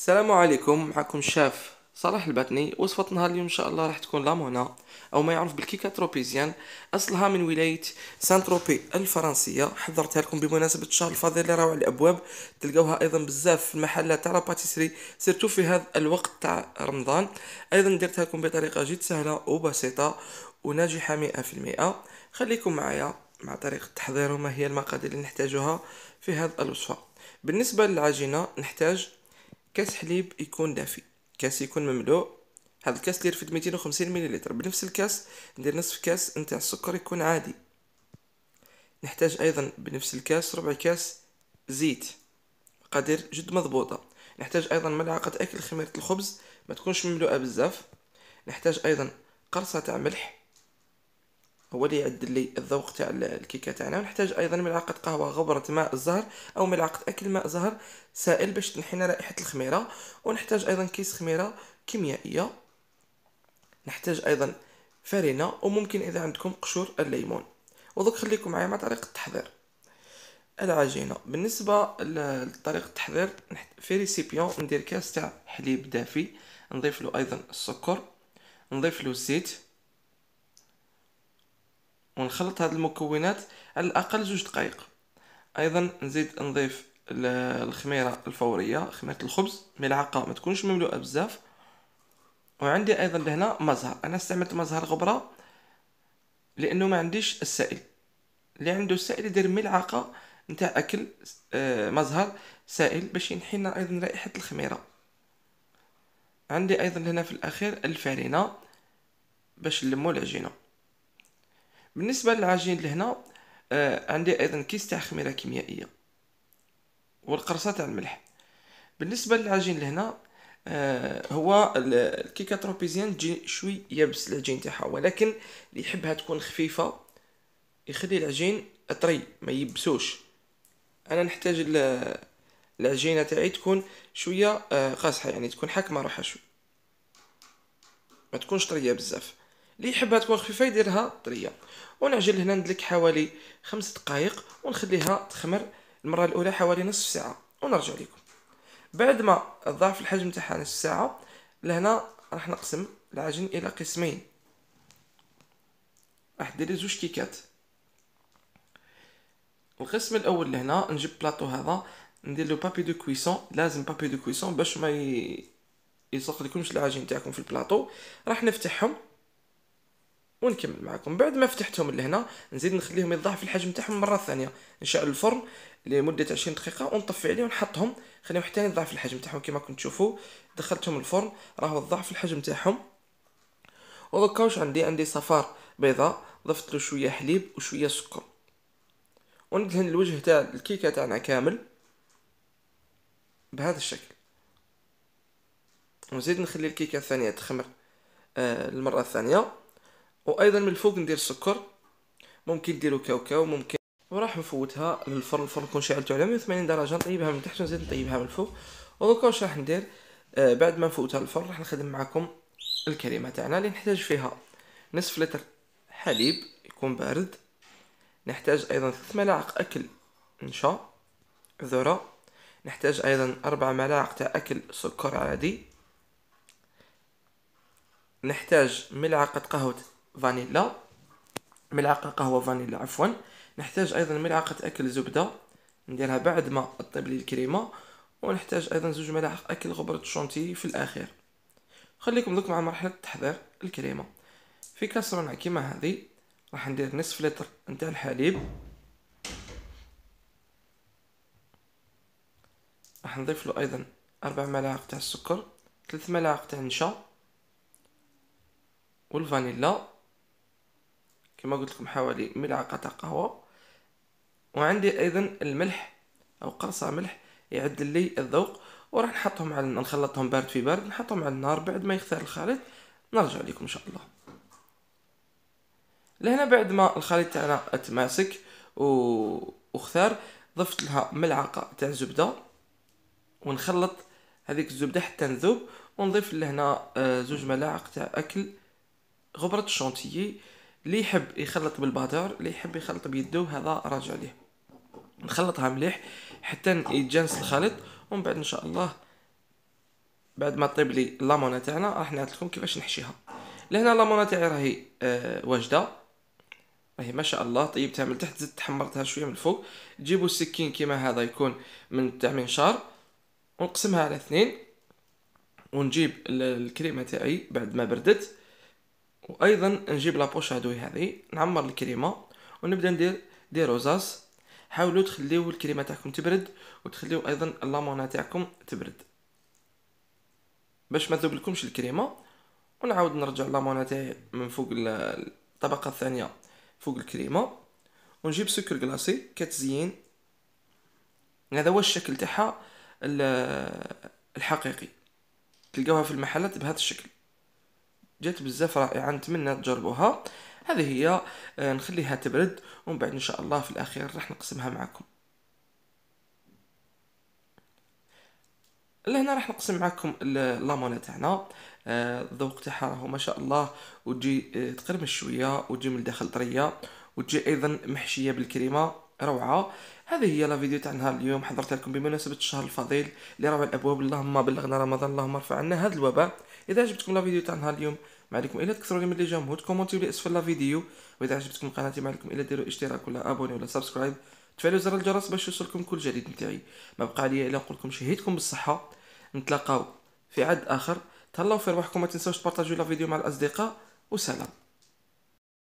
السلام عليكم معكم الشاف صلاح الباتني وصفة نهار اليوم إن شاء الله راح تكون لامونا أو ما يعرف بالكيكا تروبيزيان أصلها من ولاية سان تروبي الفرنسية حضرتها لكم بمناسبة الشهر الفضيل اللي راهو على الأبواب تلقاوها أيضا بزاف في المحلات تاع لاباتيسري سيرتو في هذا الوقت تاع رمضان أيضا درتها لكم بطريقة جد سهلة وبسيطة وناجحة مئة في المئة خليكم معايا مع طريقة التحضير وما هي المقادير اللي نحتاجها في هذا الوصفة بالنسبة للعجينة نحتاج كاس حليب يكون دافي كاس يكون مملوء هذا الكاس اللي يرفد 250 مليلتر بنفس الكاس ندير نصف كاس نتاع السكر يكون عادي نحتاج ايضا بنفس الكاس ربع كاس زيت مقادير جد مضبوطه نحتاج ايضا ملعقه اكل خميره الخبز ما تكونش مملوءه بزاف نحتاج ايضا قرصه تاع ملح هو اللي يعدل لي الذوق تاع الكيكه تاعنا ونحتاج ايضا ملعقه قهوه غبره ماء الزهر او ملعقه اكل ماء زهر سائل باش تنحينا رائحه الخميره ونحتاج ايضا كيس خميره كيميائيه نحتاج ايضا فرينه وممكن اذا عندكم قشور الليمون ودوك خليكم معايا مع طريقه التحضير العجينه بالنسبه لطريقه التحضير في ريسيبيون ندير كاس تاع حليب دافي نضيف له ايضا السكر نضيف له الزيت ونخلط هاد المكونات على الاقل جوج دقائق ايضا نزيد نضيف الخميره الفوريه خميره الخبز ملعقه ما تكونش مملوءه بزاف وعندي ايضا لهنا مزهر انا استعملت مزهر غبره لانه ما عنديش السائل اللي عنده السائل يدير ملعقه نتاع اكل آه، مزهر سائل باش ينحي لنا ايضا رائحه الخميره عندي ايضا هنا في الاخير الفرينه باش نلمو العجينه بالنسبه للعجين لهنا آه، عندي ايضا كيس تاع خميره كيميائيه والقرصه تاع الملح بالنسبه للعجين لهنا آه، هو تروبيزيان تجي شوي يابس العجين تاعها ولكن اللي يحبها تكون خفيفه يخلي العجين طري ما يبسوش انا نحتاج العجينه تاعي تكون شويه آه، قاصحه يعني تكون حاكمه روحها شوي ما تكونش طريه بزاف اللي يحبها تكون خفيفه يديرها طريه ونعجل هنا ندلك حوالي خمس دقائق ونخليها تخمر المره الاولى حوالي نصف ساعه ونرجع لكم بعد ما ضعف الحجم تاعها نصف ساعه لهنا راح نقسم العجن الى قسمين راح ندير زوج كيكات القسم الاول لهنا نجيب بلاطو هذا ندير له بابي دو كويسون لازم بابي دو كويسون باش ما ي... يسقط لكمش العجين تاعكم في البلاطو راح نفتحهم ونكمل معكم بعد ما فتحتهم لهنا نزيد نخليهم يضاعف الحجم تاعهم مره ثانيه نشعل الفرن لمده 20 دقيقه ونطفي عليه ونحطهم نخليهم حتى يضاعف الحجم تاعهم كما راكم تشوفوا دخلتهم الفرن راهو ضعف الحجم تاعهم ودوكا واش عندي عندي صفار بيضاء ضفت له شويه حليب وشويه سكر وندهن الوجه تاع الكيكه تاعنا كامل بهذا الشكل ونزيد نخلي الكيكه الثانيه تخمر آه المره الثانيه وايضا من الفوق ندير السكر ممكن ديروا كاوكاو ممكن وراح نفوتها للفرن الفرن يكون شعلته على 180 درجه نطيبها من تحت ونزيد نطيبها من الفوق ودوكا واش راح ندير آه بعد ما نفوتها للفرن راح نخدم معكم الكريمه تاعنا اللي نحتاج فيها نصف لتر حليب يكون بارد نحتاج ايضا ثلاث ملاعق اكل نشا ذره نحتاج ايضا اربع ملاعق تاع اكل سكر عادي نحتاج ملعقه قهوه فانيلا ملعقة قهوة فانيلا عفوا نحتاج أيضا ملعقة أكل زبدة نديرها بعد ما طيب لي الكريمة ونحتاج أيضا زوج ملاعق أكل غبرة شونتي في الأخير خليكم دوك مع مرحلة تحضير الكريمة في كاسرونة كيما هذه راح ندير نصف لتر نتاع الحليب راح نضيف له ايضا اربع ملاعق تاع السكر ثلاث ملاعق تاع النشا والفانيلا كما قلت لكم حوالي ملعقة قهوة وعندي ايضا الملح او قرصة ملح يعدل لي الذوق وراح نحطهم على نخلطهم بارد في بارد نحطهم على النار بعد ما يختار الخليط نرجع لكم ان شاء الله لهنا بعد ما الخليط تاعنا تماسك و... وختار ضفت لها ملعقة تاع زبدة ونخلط هذيك الزبدة حتى نذوب ونضيف لهنا آه، زوج ملاعق تاع اكل غبرة الشونتيي اللي يحب يخلط بالباتور اللي يحب يخلط بيدو هذا راجع ليه نخلطها مليح حتى يتجانس الخليط ومن بعد ان شاء الله بعد ما طيب لي لامونه تاعنا راح نعطيكم لكم كيفاش نحشيها لهنا لامونه تاعي راهي آه واجده راهي ما شاء الله طيبتها من تحت زدت حمرتها شويه من الفوق تجيبوا السكين كيما هذا يكون من تاع منشار ونقسمها على اثنين ونجيب الكريمه تاعي بعد ما بردت وايضا نجيب لابوش هادوي هذه نعمر الكريمه ونبدا ندير دي روزاس حاولوا تخليو الكريمه تاعكم تبرد وتخليو ايضا اللامونه تاعكم تبرد باش ما تذوبلكمش الكريمه ونعاود نرجع اللامونه تاعي من فوق الطبقه الثانيه فوق الكريمه ونجيب سكر كلاصي كتزين هذا هو الشكل تاعها الحقيقي تلقاوها في المحلات بهذا الشكل جات بزاف رائعه نتمنى تجربوها هذه هي آه، نخليها تبرد ومن بعد ان شاء الله في الاخير راح نقسمها معكم لهنا راح نقسم معكم اللامونه تاعنا آه، الذوق تاعها راهو ما شاء الله وتجي آه، تقرمش شويه وتجي من الداخل طريه وتجي ايضا محشيه بالكريمه روعه هذه هي لا فيديو تاع نهار اليوم حضرت لكم بمناسبه الشهر الفضيل اللي راه الابواب اللهم بلغنا رمضان اللهم ارفع عنا هذا الوباء اذا عجبتكم لا فيديو تاع نهار اليوم ما عليكم الا تكثروا لي من لي جمهور كومونتيو لي اسفل لا فيديو واذا عجبتكم قناتي ما عليكم الا ديروا اشتراك ولا ابوني ولا سبسكرايب تفعلوا زر الجرس باش يوصلكم كل جديد نتاعي ما بقى لي الا نقول لكم شهيتكم بالصحه نتلاقاو في عد اخر تهلاو في رواحكم ما تنساوش تبارطاجيو لا فيديو مع الاصدقاء وسلام